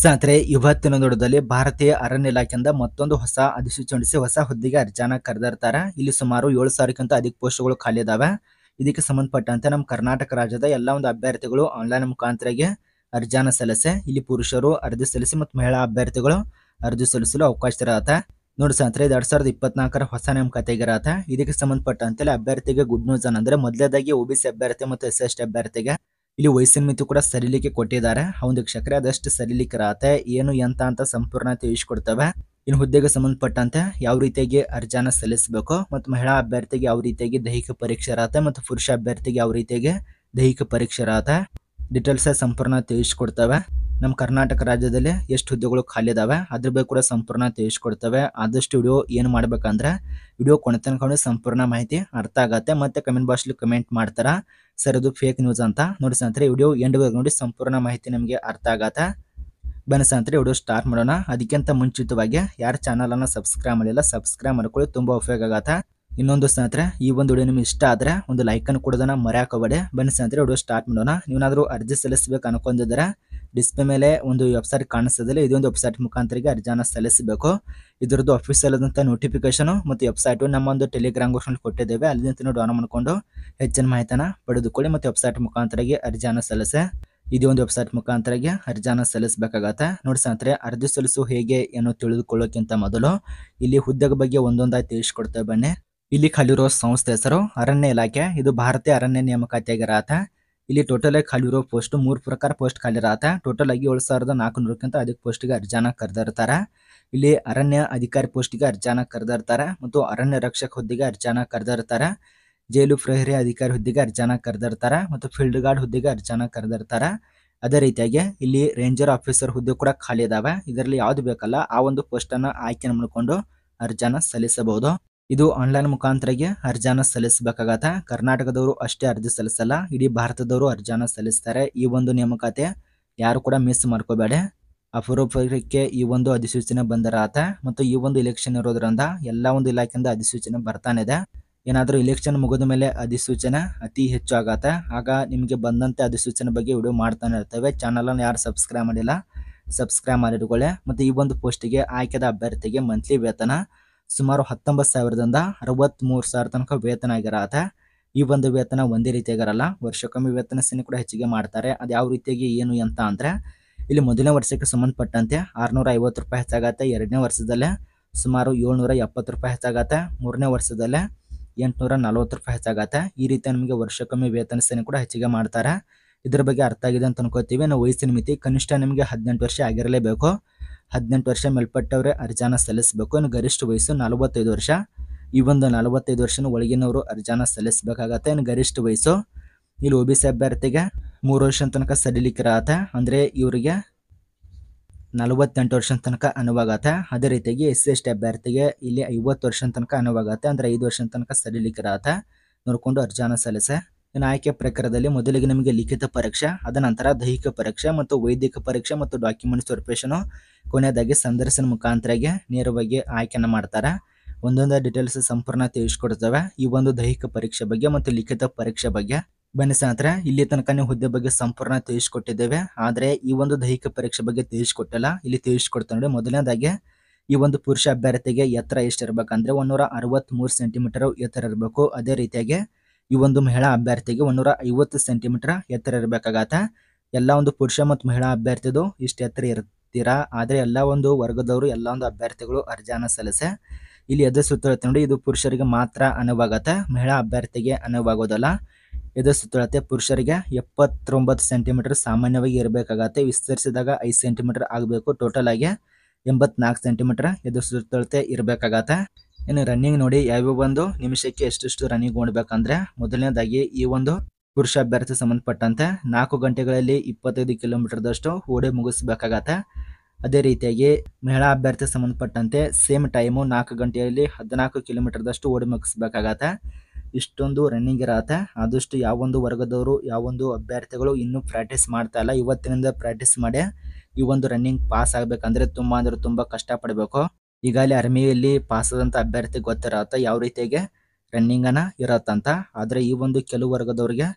ಸ್ನೇಹಿತರೆ ಇವತ್ತಿನ ಭಾರತೀಯ ಅರಣ್ಯ ಇಲಾಖೆಯಿಂದ ಮತ್ತೊಂದು ಹೊಸ ಅಧಿಸೂಚನೆ ಹೊಸ ಹುದ್ದೆಗೆ ಅರ್ಜಿಯನ್ನ ಕರೆದಿರ್ತಾರ ಇಲ್ಲಿ ಸುಮಾರು ಏಳು ಸಾವಿರಕ್ಕಿಂತ ಅಧಿಕ ಪೋಸ್ಟ್ಗಳು ಖಾಲಿ ಇದಾವೆ ಇದಕ್ಕೆ ಸಂಬಂಧಪಟ್ಟಂತೆ ನಮ್ಮ ಕರ್ನಾಟಕ ರಾಜ್ಯದ ಎಲ್ಲ ಒಂದು ಅಭ್ಯರ್ಥಿಗಳು ಆನ್ಲೈನ್ ಮುಖಾಂತರಗೆ ಅರ್ಜಿಯನ್ನ ಸಲ್ಲಿಸೆ ಇಲ್ಲಿ ಪುರುಷರು ಅರ್ಜಿ ಸಲ್ಲಿಸಿ ಮತ್ತು ಮಹಿಳಾ ಅಭ್ಯರ್ಥಿಗಳು ಅರ್ಜಿ ಸಲ್ಲಿಸಲು ಅವಕಾಶ ಇರತ್ತ ನೋಡಿ ಸ್ನೇಹಿತರೆ ಎರಡ್ ಸಾವಿರದ ಇಪ್ಪತ್ನಾಲ್ಕರ ಹೊಸ ನೇಮಕಾತಿಗೆ ಕತೆಗಿರತ್ತೆ ಇದಕ್ಕೆ ಸಂಬಂಧಪಟ್ಟಂತೆ ಅಭ್ಯರ್ಥಿಗೆ ಗುಡ್ ನ್ಯೂಸ್ ಅಂದ್ರೆ ಮೊದಲೇದಾಗಿ ಒಬಿಸಿ ಅಭ್ಯರ್ಥಿ ಮತ್ತು ಎಸ್ ಎಸ್ ಟಿ ಅಭ್ಯರ್ಥಿಗೆ ಇಲ್ಲಿ ವಯಸ್ಸಿನ ಮಿತಿ ಕೂಡ ಸರಿಲಿಕ್ಕೆ ಕೊಟ್ಟಿದ್ದಾರೆ ಒಂದು ಕ್ಷಕ್ರೆ ಅದಷ್ಟು ಸರಿಲಿಕ್ಕರಾತೆ ಏನು ಎಂತ ಅಂತ ಸಂಪೂರ್ಣ ತಿಳಿಸ್ಕೊಡ್ತವೆ ಇನ್ನು ಹುದ್ದೆಗೆ ಸಂಬಂಧಪಟ್ಟಂತೆ ಯಾವ ರೀತಿಯಾಗಿ ಅರ್ಜಾನ ಸಲ್ಲಿಸಬೇಕು ಮತ್ತು ಮಹಿಳಾ ಅಭ್ಯರ್ಥಿಗೆ ಯಾವ ರೀತಿಯಾಗಿ ದೈಹಿಕ ಪರೀಕ್ಷೆ ಇರತ್ತೆ ಮತ್ತು ಪುರುಷ ಅಭ್ಯರ್ಥಿಗೆ ಯಾವ ರೀತಿಯಾಗಿ ದೈಹಿಕ ಪರೀಕ್ಷೆ ಇರತ್ತೆ ಡೀಟೇಲ್ಸ್ ಸಂಪೂರ್ಣ ತಿಳಿಸ್ಕೊಡ್ತವೆ ನಮ್ಮ ಕರ್ನಾಟಕ ರಾಜ್ಯದಲ್ಲಿ ಎಷ್ಟು ಹುದ್ದೆಗಳು ಖಾಲಿ ಇದಾವೆ ಅದ್ರ ಬಗ್ಗೆ ಕೂಡ ಸಂಪೂರ್ಣ ತಿಳಿಸ್ಕೊಡ್ತವೆ ಆದಷ್ಟು ವಿಡಿಯೋ ಏನು ಮಾಡ್ಬೇಕಂದ್ರೆ ವಿಡಿಯೋ ಕೊನೆ ಕೊನೆತನಕೊಂಡು ಸಂಪೂರ್ಣ ಮಾಹಿತಿ ಅರ್ಥ ಆಗತ್ತೆ ಮತ್ತೆ ಕಮೆಂಟ್ ಬಾಕ್ಸ್ಲಿ ಕಮೆಂಟ್ ಮಾಡ್ತಾರ ಸರ್ ಅದು ಫೇಕ್ ನ್ಯೂಸ್ ಅಂತ ನೋಡಿ ಸ್ನೇಹಿತರೆ ವಿಡಿಯೋ ಎಂಡ್ ಬಗ್ಗೆ ನೋಡಿ ಸಂಪೂರ್ಣ ಮಾಹಿತಿ ನಮಗೆ ಅರ್ಥ ಆಗತ್ತೆ ಬನ್ನಿ ಸ್ನೇಹಿತರೆ ವಿಡಿಯೋ ಸ್ಟಾರ್ಟ್ ಮಾಡೋಣ ಅದಕ್ಕಿಂತ ಮುಂಚಿತವಾಗಿ ಯಾರು ಅನ್ನ ಸಬ್ಸ್ಕ್ರೈಬ್ ಮಾಡಿಲ್ಲ ಸಬ್ಸ್ಕ್ರೈಬ್ ಮಾಡ್ಕೊಳ್ಳಿ ತುಂಬಾ ಉಪಯೋಗ ಆಗತ್ತೆ ಇನ್ನೊಂದು ಸ್ನೇಹಿತರೆ ಈ ಒಂದು ವಿಡಿಯೋ ನಿಮ್ಗೆ ಇಷ್ಟ ಆದ್ರೆ ಒಂದು ಲೈಕನ್ನು ಕೊಡೋದನ್ನ ಮರೆಯಾಕೋಬೇಡಿ ಬನ್ನಿ ಸ್ನೇಹಿತರೆ ವಿಡಿಯೋ ಸ್ಟಾರ್ಟ್ ಮಾಡೋಣ ನೀವೇನಾದರೂ ಅರ್ಜಿ ಸಲ್ಲಿಸಬೇಕು ಅನ್ಕೊಂಡಿದ್ರೆ ಡಿಸ್ಪ್ಲೇ ಮೇಲೆ ಒಂದು ವೆಬ್ಸೈಟ್ ಕಾಣಿಸ್ತದಿಲ್ಲ ಇದೊಂದು ವೆಬ್ಸೈಟ್ ಮುಖಾಂತರಿಗೆ ಅರ್ಜಿನ ಸಲ್ಲಿಸಬೇಕು ಇದರದ್ದು ಅಫಿಷಿಯಲ್ ಆದಂಥ ನೋಟಿಫಿಕೇಶನು ಮತ್ತು ವೆಬ್ಸೈಟು ನಮ್ಮ ಒಂದು ಟೆಲಿಗ್ರಾಮ್ ನಲ್ಲಿ ಕೊಟ್ಟಿದ್ದೇವೆ ಅಲ್ಲಿಂದ ಡಾನ್ ಡೌನ್ ಮಾಡಿಕೊಂಡು ಹೆಚ್ಚಿನ ಮಾಹಿತಿನ ಪಡೆದುಕೊಳ್ಳಿ ಮತ್ತು ವೆಬ್ಸೈಟ್ ಮುಖಾಂತರಗೆ ಅರ್ಜಿಯನ್ನು ಸಲ್ಲಿಸೆ ಇದು ಒಂದು ವೆಬ್ಸೈಟ್ ಮುಖಾಂತರಗೆ ಅರ್ಜಿಯನ್ನು ಸಲ್ಲಿಸಬೇಕಾಗತ್ತೆ ನೋಡಿ ಸ್ನೇಹಿತರೆ ಅರ್ಜಿ ಸಲ್ಲಿಸು ಹೇಗೆ ಏನೋ ತಿಳಿದುಕೊಳ್ಳೋಕ್ಕಿಂತ ಮೊದಲು ಇಲ್ಲಿ ಹುದ್ದೆಗೆ ಬಗ್ಗೆ ಒಂದೊಂದಾಗಿ ತಿಳಿಸ್ಕೊಡ್ತೇವೆ ಬನ್ನಿ ಇಲ್ಲಿ ಖಾಲಿರೋ ಸಂಸ್ಥೆ ಹೆಸರು ಅರಣ್ಯ ಇಲಾಖೆ ಇದು ಭಾರತೀಯ ಅರಣ್ಯ ನೇಮಕಾತಿಯಾಗಿರತ್ತೆ ಇಲ್ಲಿ ಟೋಟಲ್ ಆಗಿ ಖಾಲಿ ಇರೋ ಪೋಸ್ಟ್ ಮೂರು ಪ್ರಕಾರ ಪೋಸ್ಟ್ ಖಾಲಿ ಇರತ್ತ ಟೋಟಲ್ ಆಗಿ ಏಳು ಸಾವಿರದ ನಾಲ್ಕುನೂರಕ್ಕಿಂತ ಅಧಿಕ ಗೆ ಅರ್ಜಾನ ಕರೆದಿರ್ತಾರೆ ಇಲ್ಲಿ ಅರಣ್ಯ ಅಧಿಕಾರಿ ಪೋಸ್ಟ್ ಗೆ ಅರ್ಜಾನ ಕರೆದಿರ್ತಾರ ಮತ್ತು ಅರಣ್ಯ ರಕ್ಷಕ ಹುದ್ದೆಗೆ ಅರ್ಜಾನ ಕರೆದಿರ್ತಾರೆ ಜೈಲು ಪ್ರಹರಿ ಅಧಿಕಾರಿ ಹುದ್ದೆಗೆ ಅರ್ಜಾನ ಕರೆದಿರ್ತಾರ ಮತ್ತು ಫೀಲ್ಡ್ ಗಾರ್ಡ್ ಹುದ್ದೆಗೆ ಅರ್ಜಾನ ಕರೆದಿರ್ತಾರೆ ಅದೇ ರೀತಿಯಾಗಿ ಇಲ್ಲಿ ರೇಂಜರ್ ಆಫೀಸರ್ ಹುದ್ದೆ ಕೂಡ ಖಾಲಿ ಇದಾವೆ ಇದರಲ್ಲಿ ಯಾವ್ದು ಬೇಕಲ್ಲ ಆ ಒಂದು ಪೋಸ್ಟ್ ಅನ್ನ ಆಯ್ಕೆ ಮಾಡಿಕೊಂಡು ಅರ್ಜಾನ ಸಲ್ಲಿಸಬಹುದು ಇದು ಆನ್ಲೈನ್ ಮುಖಾಂತರಗೆ ಅರ್ಜಿಯನ್ನು ಸಲ್ಲಿಸಬೇಕಾಗತ್ತೆ ಕರ್ನಾಟಕದವರು ಅಷ್ಟೇ ಅರ್ಜಿ ಸಲ್ಲಿಸಲ್ಲ ಇಡೀ ಭಾರತದವರು ಅರ್ಜಿಯನ್ನು ಸಲ್ಲಿಸ್ತಾರೆ ಈ ಒಂದು ನೇಮಕಾತಿ ಯಾರು ಕೂಡ ಮಿಸ್ ಮಾಡ್ಕೋಬೇಡಿ ಅಪರೂಪಕ್ಕೆ ಈ ಒಂದು ಅಧಿಸೂಚನೆ ಬಂದರಾತ ಮತ್ತು ಈ ಒಂದು ಇಲೆಕ್ಷನ್ ಇರೋದ್ರಿಂದ ಎಲ್ಲ ಒಂದು ಇಲಾಖೆಯಿಂದ ಅಧಿಸೂಚನೆ ಬರ್ತಾನೆ ಇದೆ ಏನಾದರೂ ಇಲೆಕ್ಷನ್ ಮುಗಿದ ಮೇಲೆ ಅಧಿಸೂಚನೆ ಅತಿ ಹೆಚ್ಚು ಆಗತ್ತೆ ಆಗ ನಿಮಗೆ ಬಂದಂತೆ ಅಧಿಸೂಚನೆ ಬಗ್ಗೆ ವಿಡಿಯೋ ಮಾಡ್ತಾನೆ ಇರ್ತವೆ ಚಾನಲನ್ನು ಯಾರು ಸಬ್ಸ್ಕ್ರೈಬ್ ಮಾಡಿಲ್ಲ ಸಬ್ಸ್ಕ್ರೈಬ್ ಮಾಡಿಟ್ಕೊಳ್ಳಿ ಮತ್ತು ಈ ಒಂದು ಪೋಸ್ಟಿಗೆ ಆಯ್ಕೆದ ಅಭ್ಯರ್ಥಿಗೆ ಮಂತ್ಲಿ ವೇತನ ಸುಮಾರು ಹತ್ತೊಂಬತ್ತು ಸಾವಿರದಿಂದ ಅರವತ್ತ್ಮೂರು ಸಾವಿರ ತನಕ ವೇತನ ಆಗಿರತ್ತೆ ಈ ಒಂದು ವೇತನ ಒಂದೇ ರೀತಿಯಾಗಿರಲ್ಲ ವರ್ಷಕ್ಕೊಮ್ಮೆ ವೇತನ ಸೇನೆ ಕೂಡ ಹೆಚ್ಚಿಗೆ ಮಾಡ್ತಾರೆ ಅದು ಯಾವ ರೀತಿಯಾಗಿ ಏನು ಅಂತ ಅಂದರೆ ಇಲ್ಲಿ ಮೊದಲನೇ ವರ್ಷಕ್ಕೆ ಸಂಬಂಧಪಟ್ಟಂತೆ ಆರುನೂರ ಐವತ್ತು ರೂಪಾಯಿ ಹೆಚ್ಚಾಗತ್ತೆ ಎರಡನೇ ವರ್ಷದಲ್ಲೇ ಸುಮಾರು ಏಳ್ನೂರ ಎಪ್ಪತ್ತು ರೂಪಾಯಿ ಹೆಚ್ಚಾಗತ್ತೆ ಮೂರನೇ ವರ್ಷದಲ್ಲೇ ಎಂಟುನೂರ ನಲ್ವತ್ತು ರೂಪಾಯಿ ಹೆಚ್ಚಾಗತ್ತೆ ಈ ರೀತಿ ನಮಗೆ ವರ್ಷಕ್ಕೊಮ್ಮೆ ವೇತನ ಸೇನೆ ಕೂಡ ಹೆಚ್ಚಿಗೆ ಮಾಡ್ತಾರೆ ಇದ್ರ ಬಗ್ಗೆ ಅರ್ಥ ಆಗಿದೆ ಅಂತ ಅನ್ಕೋತೀವಿ ನಾವು ವಯಸ್ಸಿನ ಮಿತಿ ಕನಿಷ್ಠ ನಿಮಗೆ ಹದಿನೆಂಟು ವರ್ಷ ಆಗಿರಲೇಬೇಕು ಹದಿನೆಂಟು ವರ್ಷ ಮೇಲ್ಪಟ್ಟವರೇ ಅರ್ಜಾನ ಸಲ್ಲಿಸಬೇಕು ಇನ್ನು ಗರಿಷ್ಠ ವಯಸ್ಸು ನಲವತ್ತೈದು ವರ್ಷ ಈ ಒಂದು ನಲವತ್ತೈದು ವರ್ಷನ ಒಳಗಿನವರು ಅರ್ಜಾನ ಸಲ್ಲಿಸಬೇಕಾಗತ್ತೆ ಇನ್ನು ಗರಿಷ್ಠ ವಯಸ್ಸು ಇಲ್ಲಿ ಒ ಬಿ ಸಿ ಅಭ್ಯರ್ಥಿಗೆ ಮೂರು ವರ್ಷ ತನಕ ಆತ ಅಂದರೆ ಇವರಿಗೆ ನಲವತ್ತೆಂಟು ವರ್ಷ ತನಕ ಅನುವಾಗತ್ತೆ ಅದೇ ರೀತಿಯಾಗಿ ಎಸ್ ಸಿ ಎಸ್ ಟಿ ಅಭ್ಯರ್ಥಿಗೆ ಇಲ್ಲಿ ಐವತ್ತು ವರ್ಷ ತನಕ ಅನುವಾಗತ್ತೆ ಅಂದರೆ ಐದು ವರ್ಷ ತನಕ ಸಡಿಲಿಕ್ಕಿರತ್ತೆ ನೋಡಿಕೊಂಡು ಅರ್ಜಾನ ಸಲ್ಲಿಸೆ ಇನ್ನು ಆಯ್ಕೆ ಪ್ರಕಾರದಲ್ಲಿ ಮೊದಲಿಗೆ ನಮಗೆ ಲಿಖಿತ ಪರೀಕ್ಷೆ ಅದ ನಂತರ ದೈಹಿಕ ಪರೀಕ್ಷೆ ಮತ್ತು ವೈದ್ಯಕ ಪರೀಕ್ಷೆ ಮತ್ತು ಡಾಕ್ಯುಮೆಂಟ್ಸ್ ಸರ್ಪೇಷನು ಕೊನೆಯದಾಗಿ ಸಂದರ್ಶನ ಮುಖಾಂತರಗೆ ನೇರವಾಗಿ ಆಯ್ಕೆಯನ್ನು ಮಾಡ್ತಾರೆ ಒಂದೊಂದು ಡೀಟೇಲ್ಸ್ ಸಂಪೂರ್ಣ ತಿಳಿಸ್ಕೊಡ್ತವೆ ಈ ಒಂದು ದೈಹಿಕ ಪರೀಕ್ಷೆ ಬಗ್ಗೆ ಮತ್ತು ಲಿಖಿತ ಪರೀಕ್ಷೆ ಬಗ್ಗೆ ಬನ್ನಿ ಸ್ನೇಹಿತರೆ ಇಲ್ಲಿ ತನಕ ಹುದ್ದೆ ಬಗ್ಗೆ ಸಂಪೂರ್ಣ ತಿಳಿಸ್ಕೊಟ್ಟಿದ್ದೇವೆ ಆದರೆ ಈ ಒಂದು ದೈಹಿಕ ಪರೀಕ್ಷೆ ಬಗ್ಗೆ ತಿಳಿಸ್ಕೊಟ್ಟಲ್ಲ ಇಲ್ಲಿ ತಿಳಿಸ್ಕೊಡ್ತಾ ನೋಡಿ ಮೊದಲನೇದಾಗಿ ಈ ಒಂದು ಪುರುಷ ಅಭ್ಯರ್ಥಿಗೆ ಎತ್ತರ ಎಷ್ಟಿರಬೇಕಂದ್ರೆ ಒನ್ನೂರ ಅರವತ್ತ್ಮೂರು ಸೆಂಟಿಮೀಟರ್ ಎತ್ತರ ಇರಬೇಕು ಅದೇ ರೀತಿಯಾಗಿ ಈ ಒಂದು ಮಹಿಳಾ ಅಭ್ಯರ್ಥಿಗೆ ಒಂದೂರ ಐವತ್ತು ಸೆಂಟಿಮೀಟರ್ ಎತ್ತರ ಇರಬೇಕಾಗತ್ತೆ ಎಲ್ಲ ಒಂದು ಪುರುಷ ಮತ್ತು ಮಹಿಳಾ ಅಭ್ಯರ್ಥಿದು ಇಷ್ಟು ಎತ್ತರ ಇರ್ತೀರಾ ಆದರೆ ಎಲ್ಲ ಒಂದು ವರ್ಗದವರು ಎಲ್ಲ ಒಂದು ಅಭ್ಯರ್ಥಿಗಳು ಅರ್ಜಿಯನ್ನು ಸಲ್ಲಿಸೆ ಇಲ್ಲಿ ಎದುರು ಸುತ್ತಳತೆ ನೋಡಿ ಇದು ಪುರುಷರಿಗೆ ಮಾತ್ರ ಅನುವಾಗತ್ತೆ ಮಹಿಳಾ ಅಭ್ಯರ್ಥಿಗೆ ಅನುವಾಗೋದಲ್ಲ ಎದುರು ಸುತ್ತಳತೆ ಪುರುಷರಿಗೆ ಎಪ್ಪತ್ತೊಂಬತ್ತು ಸೆಂಟಿಮೀಟರ್ ಸಾಮಾನ್ಯವಾಗಿ ಇರಬೇಕಾಗತ್ತೆ ವಿಸ್ತರಿಸಿದಾಗ ಐದು ಸೆಂಟಿಮೀಟರ್ ಆಗಬೇಕು ಟೋಟಲ್ ಆಗಿ ಎಂಬತ್ನಾಲ್ಕು ಸೆಂಟಿಮೀಟರ್ ಎದುರು ಸುತ್ತಳತೆ ಇರಬೇಕಾಗತ್ತೆ ಇನ್ನು ರನ್ನಿಂಗ್ ನೋಡಿ ಯಾವ್ಯಾವ ಒಂದು ನಿಮಿಷಕ್ಕೆ ಎಷ್ಟೆಷ್ಟು ರನ್ನಿಂಗ್ ಓಡಬೇಕಂದ್ರೆ ಮೊದಲನೇದಾಗಿ ಈ ಒಂದು ಪುರುಷ ಅಭ್ಯರ್ಥಿ ಸಂಬಂಧಪಟ್ಟಂತೆ ನಾಲ್ಕು ಗಂಟೆಗಳಲ್ಲಿ ಇಪ್ಪತ್ತೈದು ಕಿಲೋಮೀಟರ್ದಷ್ಟು ಓಡಿ ಮುಗಿಸ್ಬೇಕಾಗತ್ತೆ ಅದೇ ರೀತಿಯಾಗಿ ಮಹಿಳಾ ಅಭ್ಯರ್ಥಿ ಸಂಬಂಧಪಟ್ಟಂತೆ ಸೇಮ್ ಟೈಮು ನಾಲ್ಕು ಗಂಟೆಯಲ್ಲಿ ಹದಿನಾಲ್ಕು ಕಿಲೋಮೀಟರ್ದಷ್ಟು ಓಡಿ ಮುಗಿಸ್ಬೇಕಾಗತ್ತೆ ಇಷ್ಟೊಂದು ರನ್ನಿಂಗ್ ಇರತ್ತೆ ಆದಷ್ಟು ಯಾವೊಂದು ವರ್ಗದವರು ಯಾವೊಂದು ಅಭ್ಯರ್ಥಿಗಳು ಇನ್ನೂ ಪ್ರಾಕ್ಟೀಸ್ ಮಾಡ್ತಾ ಇಲ್ಲ ಇವತ್ತಿನಿಂದ ಪ್ರಾಕ್ಟೀಸ್ ಮಾಡಿ ಈ ಒಂದು ರನ್ನಿಂಗ್ ಪಾಸ್ ಆಗಬೇಕಂದ್ರೆ ತುಂಬ ಅಂದರೆ ತುಂಬ ಕಷ್ಟಪಡಬೇಕು ಈಗಾಗಲೇ ಅರ್ಮಿಯಲ್ಲಿ ಆದಂಥ ಅಭ್ಯರ್ಥಿ ಗೊತ್ತಿರತ್ತ ಯಾವ ರೀತಿಯಾಗಿ ರನ್ನಿಂಗನ ಇರತ್ತಂತ ಆದರೆ ಈ ಒಂದು ಕೆಲವು ವರ್ಗದವ್ರಿಗೆ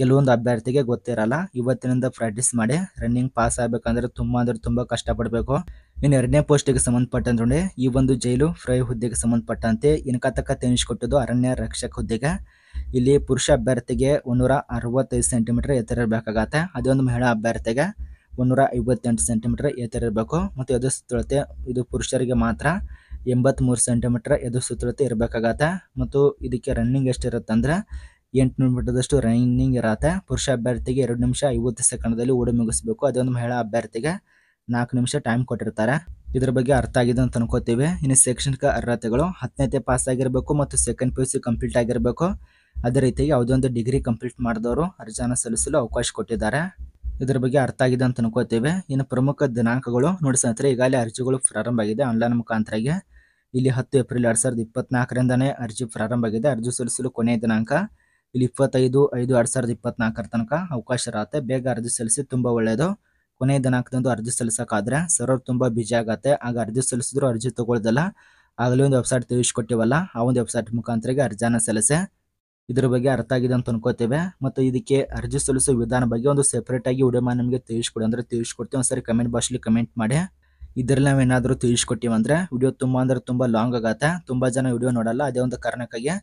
ಕೆಲವೊಂದು ಅಭ್ಯರ್ಥಿಗೆ ಗೊತ್ತಿರಲ್ಲ ಇವತ್ತಿನಿಂದ ಪ್ರಾಕ್ಟೀಸ್ ಮಾಡಿ ರನ್ನಿಂಗ್ ಪಾಸ್ ಆಗಬೇಕಂದ್ರೆ ತುಂಬ ಅಂದರೆ ತುಂಬ ಕಷ್ಟಪಡಬೇಕು ಇನ್ನು ಎರಡನೇ ಪೋಸ್ಟಿಗೆ ಸಂಬಂಧಪಟ್ಟಂತೆ ಈ ಒಂದು ಜೈಲು ಫ್ರೈ ಹುದ್ದೆಗೆ ಸಂಬಂಧಪಟ್ಟಂತೆ ಇನ್ಕತಕ್ಕ ಕೊಟ್ಟಿದ್ದು ಅರಣ್ಯ ರಕ್ಷಕ ಹುದ್ದೆಗೆ ಇಲ್ಲಿ ಪುರುಷ ಅಭ್ಯರ್ಥಿಗೆ ಒಂದೂರ ಅರವತ್ತೈದು ಸೆಂಟಿಮೀಟರ್ ಎತ್ತರ ಇರಬೇಕಾಗತ್ತೆ ಅದೇ ಒಂದು ಮಹಿಳಾ ಅಭ್ಯರ್ಥಿಗೆ ಮುನ್ನೂರ ಐವತ್ತೆಂಟು ಸೆಂಟಿಮೀಟ್ರ್ ಇರಬೇಕು ಮತ್ತು ಎದು ಸುತ್ತಳತೆ ಇದು ಪುರುಷರಿಗೆ ಮಾತ್ರ ಎಂಬತ್ತ್ಮೂರು ಸೆಂಟಿಮೀಟ್ರ್ ಎದು ಸುತ್ತಳತೆ ಇರಬೇಕಾಗತ್ತೆ ಮತ್ತು ಇದಕ್ಕೆ ರನ್ನಿಂಗ್ ಇರುತ್ತೆ ಅಂದರೆ ಎಂಟುನೂರು ಮೀಟರ್ದಷ್ಟು ರನ್ನಿಂಗ್ ಇರತ್ತೆ ಪುರುಷ ಅಭ್ಯರ್ಥಿಗೆ ಎರಡು ನಿಮಿಷ ಐವತ್ತು ಸೆಕೆಂಡಲ್ಲಿ ಓಡಿ ಮುಗಿಸ್ಬೇಕು ಅದೊಂದು ಮಹಿಳಾ ಅಭ್ಯರ್ಥಿಗೆ ನಾಲ್ಕು ನಿಮಿಷ ಟೈಮ್ ಕೊಟ್ಟಿರ್ತಾರೆ ಇದ್ರ ಬಗ್ಗೆ ಅರ್ಥ ಆಗಿದೆ ಅಂತ ಅನ್ಕೋತೀವಿ ಇನ್ನು ಶೈಕ್ಷಣಿಕ ಅರ್ಹತೆಗಳು ಹತ್ತನೇತೆ ಪಾಸ್ ಆಗಿರಬೇಕು ಮತ್ತು second P U C complete ಆಗಿರಬೇಕು ಅದೇ ರೀತಿಯಾಗಿ ಯಾವುದೇ ಒಂದು ಡಿಗ್ರಿ ಕಂಪ್ಲೀಟ್ ಮಾಡಿದವರು ಅರ್ಜಿಯನ್ನು ಸಲ್ಲಿಸಲು ಅವಕಾಶ ಕೊಟ್ಟಿದ್ದಾರೆ ಇದರ ಬಗ್ಗೆ ಅರ್ಥ ಆಗಿದೆ ಅಂತ ಅನ್ಕೋತೇವೆ ಇನ್ನು ಪ್ರಮುಖ ದಿನಾಂಕಗಳು ನೋಡಿ ಸ್ನೇಹಿತರೆ ಈಗಾಗಲೇ ಅರ್ಜಿಗಳು ಪ್ರಾರಂಭ ಆಗಿದೆ ಆನ್ಲೈನ್ ಮುಖಾಂತರಾಗಿ ಇಲ್ಲಿ ಹತ್ತು ಏಪ್ರಿಲ್ ಎರಡು ಸಾವಿರದ ಇಪ್ಪತ್ನಾಲ್ಕರಿಂದನೇ ಅರ್ಜಿ ಪ್ರಾರಂಭ ಆಗಿದೆ ಅರ್ಜಿ ಸಲ್ಲಿಸಲು ಕೊನೆಯ ದಿನಾಂಕ ಇಲ್ಲಿ ಇಪ್ಪತ್ತೈದು ಐದು ಎರಡು ಸಾವಿರದ ಇಪ್ಪತ್ನಾಲ್ಕರ ತನಕ ಅವಕಾಶ ಇರತ್ತೆ ಬೇಗ ಅರ್ಜಿ ಸಲ್ಲಿಸಿ ತುಂಬ ಒಳ್ಳೆಯದು ಕೊನೆಯ ದಿನಾಂಕದಂದು ಅರ್ಜಿ ಸಲ್ಲಿಸೋಕ್ಕಾದ್ರೆ ಸರ್ವರ್ ತುಂಬ ಬಿಜಿ ಆಗುತ್ತೆ ಆಗ ಅರ್ಜಿ ಸಲ್ಲಿಸಿದ್ರು ಅರ್ಜಿ ತೊಗೊಳ್ದಲ್ಲ ಆಗಲೇ ಒಂದು ವೆಬ್ಸೈಟ್ ತಿಳಿಸ್ಕೊಟ್ಟಿವಲ್ಲ ಆ ಒಂದು ವೆಬ್ಸೈಟ್ ಮುಖಾಂತರಿಗೆ ಅರ್ಜಿಯನ್ನು ಸಲ್ಲಿಸೆ ಇದರ ಬಗ್ಗೆ ಅರ್ಥ ಆಗಿದೆ ಅಂತ ಅನ್ಕೋತೇವೆ ಮತ್ತು ಇದಕ್ಕೆ ಅರ್ಜಿ ಸಲ್ಲಿಸುವ ವಿಧಾನ ಬಗ್ಗೆ ಒಂದು ಸೆಪ್ರೇಟ್ ಆಗಿ ವಿಡಿಯೋ ಮಾಡಿ ನಮಗೆ ತಿಳಿಸ್ಕೊಡಿ ಅಂದರೆ ತಿಳಿಸ್ಕೊಡ್ತೀವಿ ಒಂದ್ಸರಿ ಕಮೆಂಟ್ ಬಾಕ್ಸಲ್ಲಿ ಕಮೆಂಟ್ ಮಾಡಿ ಇದರಲ್ಲಿ ನಾವೇನಾದರೂ ತಿಳಿಸ್ಕೊಟ್ಟೀವಂದ್ರೆ ವಿಡಿಯೋ ತುಂಬ ಅಂದರೆ ತುಂಬ ಲಾಂಗ್ ಆಗತ್ತೆ ತುಂಬ ಜನ ವಿಡಿಯೋ ನೋಡಲ್ಲ ಅದೇ ಒಂದು ಕಾರಣಕ್ಕಾಗಿ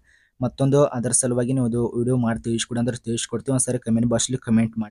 ಮತ್ತೊಂದು ಅದರ ಸಲುವಾಗಿ ನೀವು ವಿಡಿಯೋ ಮಾಡಿ ತಿಳಿಸ್ಕೊಡಿ ಅಂದರೆ ತಿಳಿಸ್ಕೊಡ್ತೀವಿ ಒಂದ್ಸರಿ ಕಮೆಂಟ್ ಬಾಕ್ಸಲ್ಲಿ ಕಮೆಂಟ್ ಮಾಡಿ